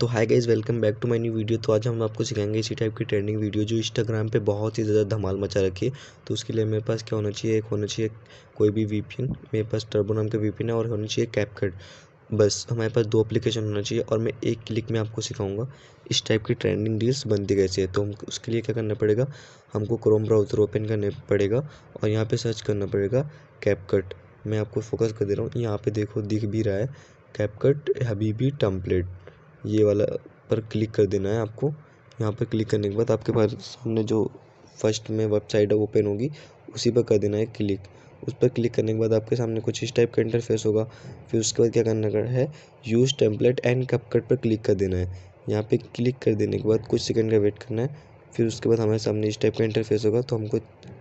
तो hi guys welcome back to my new video तो आज हम आपको सिखाएंगे इसी टाइप की ट्रेंडिंग वीडियो जो इंस्टाग्राम पे बहुत ही ज़्यादा धमाल मचा रखी है तो उसके लिए मेरे पास क्या होना चाहिए एक होना चाहिए कोई भी वी मेरे पास टर्बो नाम का वी है और होना चाहिए कैपकट बस हमारे पास दो अप्लीकेशन होना चाहिए और मैं एक क्लिक में आपको सिखाऊंगा इस टाइप की ट्रेंडिंग रील्स बनती कैसे है तो हम उसके लिए क्या करना पड़ेगा हमको क्रोम ब्राउज़र ओपन करना पड़ेगा और यहाँ पे सर्च करना पड़ेगा कैपकट मैं आपको फोकस कर दे रहा हूँ यहाँ पे देखो दिख भी रहा है कैपकट हबीबी टम्पलेट ये वाला पर क्लिक कर देना है आपको यहाँ पर क्लिक करने के बाद आपके पास सामने जो फर्स्ट में वेबसाइट है ओपन होगी उसी पर कर देना है क्लिक उस पर क्लिक करने के बाद आपके सामने कुछ इस टाइप का इंटरफेस होगा फिर उसके बाद क्या करना है यूज़ टेम्पलेट एंड कपकट पर क्लिक कर देना है यहाँ पे क्लिक कर देने के बाद कुछ सेकंड का वेट करना है फिर उसके बाद हमारे सामने इस टाइप का इंटरफेस होगा तो हमको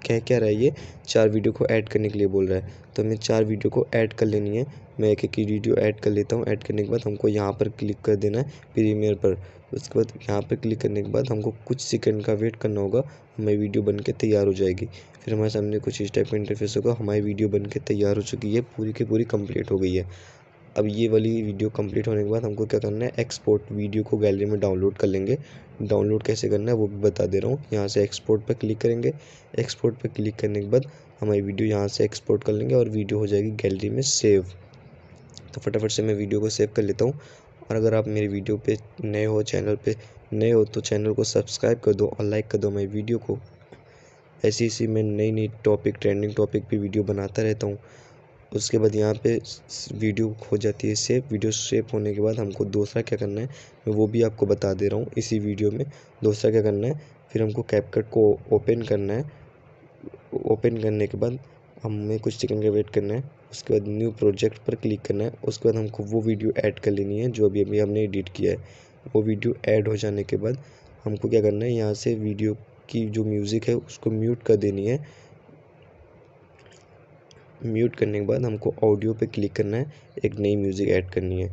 कह क्या रहा है ये चार वीडियो को ऐड करने के लिए बोल रहा है तो हमें चार वीडियो को ऐड कर लेनी है मैं एक एक वीडियो ऐड कर लेता हूँ ऐड करने के बाद हमको यहाँ पर क्लिक कर देना है प्रीमियर पर उसके बाद यहाँ पर क्लिक करने के बाद हमको कुछ सेकंड का वेट करना होगा हमारी वीडियो बन के तैयार हो जाएगी फिर हमारे सामने कुछ इस टाइप का इंटरफेस होगा हमारी वीडियो बन के तैयार हो चुकी है पूरी की पूरी कम्प्लीट हो गई है अब ये वाली वीडियो कंप्लीट होने के बाद हमको क्या करना है एक्सपोर्ट वीडियो को गैलरी में डाउनलोड कर लेंगे डाउनलोड कैसे करना है वो भी बता दे रहा हूँ यहाँ से एक्सपोर्ट पर क्लिक करेंगे एक्सपोर्ट पर क्लिक करने के बाद हमारी वीडियो यहाँ से एक्सपोर्ट कर लेंगे और वीडियो हो जाएगी गैलरी में सेव तो फटाफट से मैं वीडियो को सेव कर लेता हूँ और अगर आप मेरी वीडियो पे नए हो चैनल पे नए हो तो चैनल को सब्सक्राइब कर दो और लाइक कर दो मेरी वीडियो को ऐसी ऐसी मैं नई नई टॉपिक ट्रेंडिंग टॉपिक पे वीडियो बनाता रहता हूँ उसके बाद यहाँ पे वीडियो हो जाती है सेव वीडियो सेव होने के बाद हमको दूसरा क्या करना है मैं वो भी आपको बता दे रहा हूँ इसी वीडियो में दूसरा क्या करना है फिर हमको कैपकट को ओपन करना है ओपन करने के बाद हमें कुछ सेकंड का वेट करना है उसके बाद न्यू प्रोजेक्ट पर क्लिक करना है उसके बाद हमको वो वीडियो ऐड कर लेनी है जो अभी अभी हमने एडिट किया है वो वीडियो ऐड हो जाने के बाद हमको क्या करना है यहाँ से वीडियो की जो म्यूज़िक है उसको म्यूट कर देनी है म्यूट करने के बाद हमको ऑडियो पे क्लिक करना है एक नई म्यूज़िक ऐड करनी है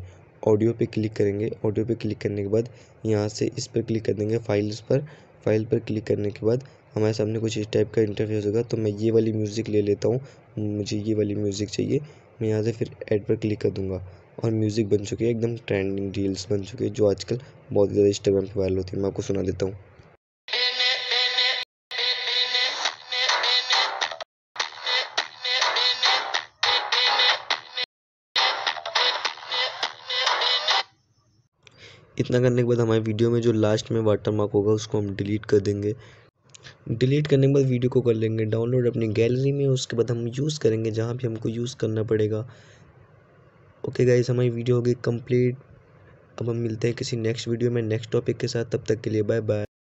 ऑडियो पे क्लिक करेंगे ऑडियो पे क्लिक करने के बाद यहाँ से इस पर क्लिक कर देंगे फाइल्स पर फाइल पर क्लिक करने के बाद हमारे सामने कुछ इस टाइप का इंटरफेस होगा तो मैं ये वाली म्यूज़िक ले लेता हूँ मुझे ये वाली म्यूज़िक चाहिए मैं यहाँ से फिर ऐड पर क्लिक कर दूँगा और म्यूज़िक बन चुकी है एकदम ट्रेंडिंग रील्स बन चुकी है जो आजकल बहुत ज़्यादा इंस्टाग्राम पर वायरल होती है मैं आपको सुना देता हूँ इतना करने के बाद हमारे वीडियो में जो लास्ट में वाटर मार्क होगा उसको हम डिलीट कर देंगे डिलीट करने के बाद वीडियो को कर लेंगे डाउनलोड अपनी गैलरी में उसके बाद हम यूज़ करेंगे जहाँ भी हमको यूज़ करना पड़ेगा ओके गाइज हमारी वीडियो होगी कंप्लीट अब हम मिलते हैं किसी नेक्स्ट वीडियो में नेक्स्ट टॉपिक के साथ तब तक के लिए बाय बाय